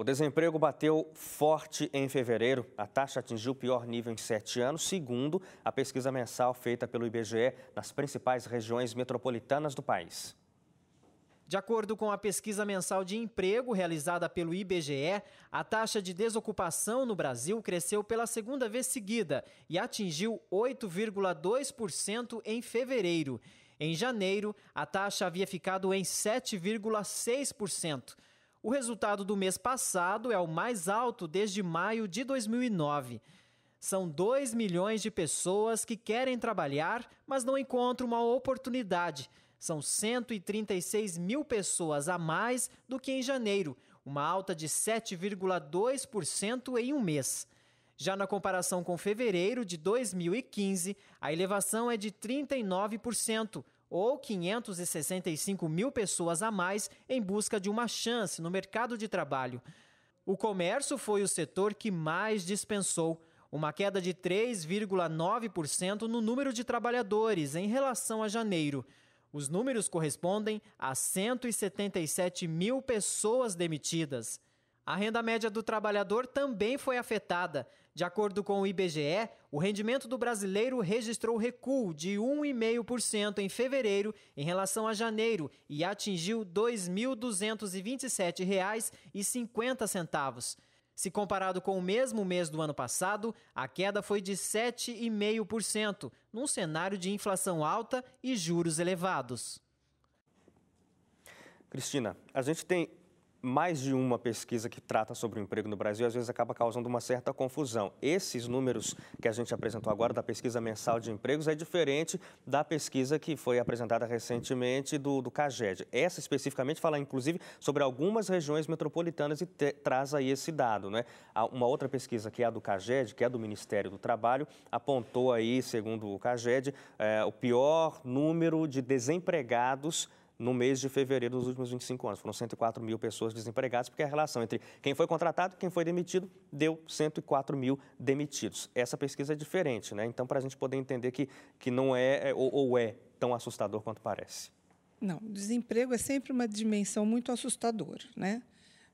O desemprego bateu forte em fevereiro. A taxa atingiu o pior nível em sete anos, segundo a pesquisa mensal feita pelo IBGE nas principais regiões metropolitanas do país. De acordo com a pesquisa mensal de emprego realizada pelo IBGE, a taxa de desocupação no Brasil cresceu pela segunda vez seguida e atingiu 8,2% em fevereiro. Em janeiro, a taxa havia ficado em 7,6%. O resultado do mês passado é o mais alto desde maio de 2009. São 2 milhões de pessoas que querem trabalhar, mas não encontram uma oportunidade. São 136 mil pessoas a mais do que em janeiro, uma alta de 7,2% em um mês. Já na comparação com fevereiro de 2015, a elevação é de 39%, ou 565 mil pessoas a mais em busca de uma chance no mercado de trabalho. O comércio foi o setor que mais dispensou, uma queda de 3,9% no número de trabalhadores em relação a janeiro. Os números correspondem a 177 mil pessoas demitidas. A renda média do trabalhador também foi afetada. De acordo com o IBGE, o rendimento do brasileiro registrou recuo de 1,5% em fevereiro em relação a janeiro e atingiu R$ 2.227,50. Se comparado com o mesmo mês do ano passado, a queda foi de 7,5%, num cenário de inflação alta e juros elevados. Cristina, a gente tem mais de uma pesquisa que trata sobre o emprego no Brasil às vezes acaba causando uma certa confusão. Esses números que a gente apresentou agora da pesquisa mensal de empregos é diferente da pesquisa que foi apresentada recentemente do, do CAGED. Essa especificamente fala, inclusive, sobre algumas regiões metropolitanas e te, traz aí esse dado. Né? Uma outra pesquisa, que é a do CAGED, que é do Ministério do Trabalho, apontou aí, segundo o CAGED, é, o pior número de desempregados no mês de fevereiro dos últimos 25 anos. Foram 104 mil pessoas desempregadas, porque a relação entre quem foi contratado e quem foi demitido deu 104 mil demitidos. Essa pesquisa é diferente, né? Então, para a gente poder entender que, que não é, é ou, ou é tão assustador quanto parece. Não, desemprego é sempre uma dimensão muito assustadora, né?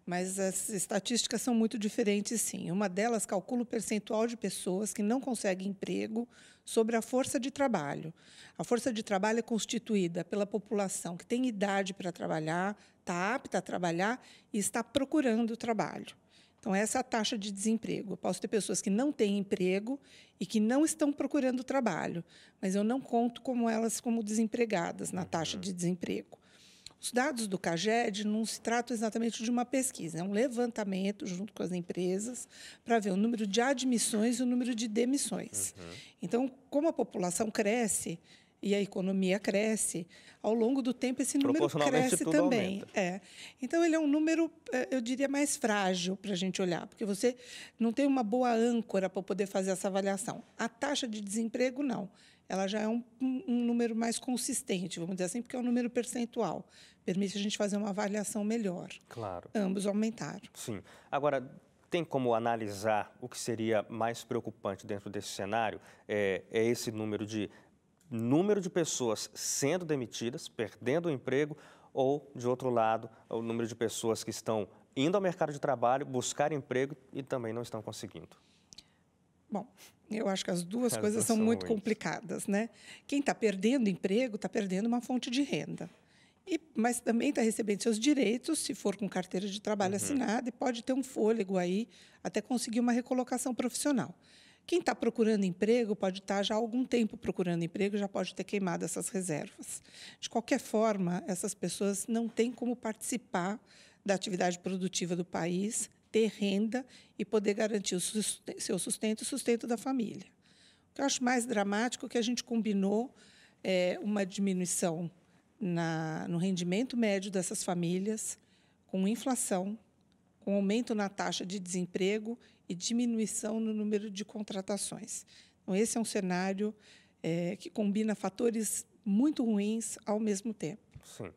mas as estatísticas são muito diferentes, sim. Uma delas calcula o percentual de pessoas que não conseguem emprego sobre a força de trabalho. A força de trabalho é constituída pela população que tem idade para trabalhar, está apta a trabalhar e está procurando trabalho. Então, essa é a taxa de desemprego. Eu posso ter pessoas que não têm emprego e que não estão procurando trabalho, mas eu não conto como elas como desempregadas na taxa uhum. de desemprego. Os dados do CAGED não se tratam exatamente de uma pesquisa, é um levantamento junto com as empresas para ver o número de admissões e o número de demissões. Uhum. Então, como a população cresce, e a economia cresce, ao longo do tempo esse número cresce também. É. Então ele é um número, eh, eu diria, mais frágil para a gente olhar, porque você não tem uma boa âncora para poder fazer essa avaliação. A taxa de desemprego, não. Ela já é um, um número mais consistente, vamos dizer assim, porque é um número percentual. Permite a gente fazer uma avaliação melhor. Claro. Ambos aumentaram. Sim. Agora, tem como analisar o que seria mais preocupante dentro desse cenário? É, é esse número de número de pessoas sendo demitidas, perdendo o emprego, ou, de outro lado, o número de pessoas que estão indo ao mercado de trabalho buscar emprego e também não estão conseguindo. Bom, eu acho que as duas as coisas são, são muito complicadas, né? Quem está perdendo emprego está perdendo uma fonte de renda. E, mas também está recebendo seus direitos, se for com carteira de trabalho uhum. assinada, e pode ter um fôlego aí até conseguir uma recolocação profissional. Quem está procurando emprego pode estar tá já há algum tempo procurando emprego, já pode ter queimado essas reservas. De qualquer forma, essas pessoas não têm como participar da atividade produtiva do país, ter renda e poder garantir o sustento, seu sustento e o sustento da família. O que eu acho mais dramático é que a gente combinou é, uma diminuição na, no rendimento médio dessas famílias com inflação com aumento na taxa de desemprego e diminuição no número de contratações. Então, esse é um cenário é, que combina fatores muito ruins ao mesmo tempo. Sim.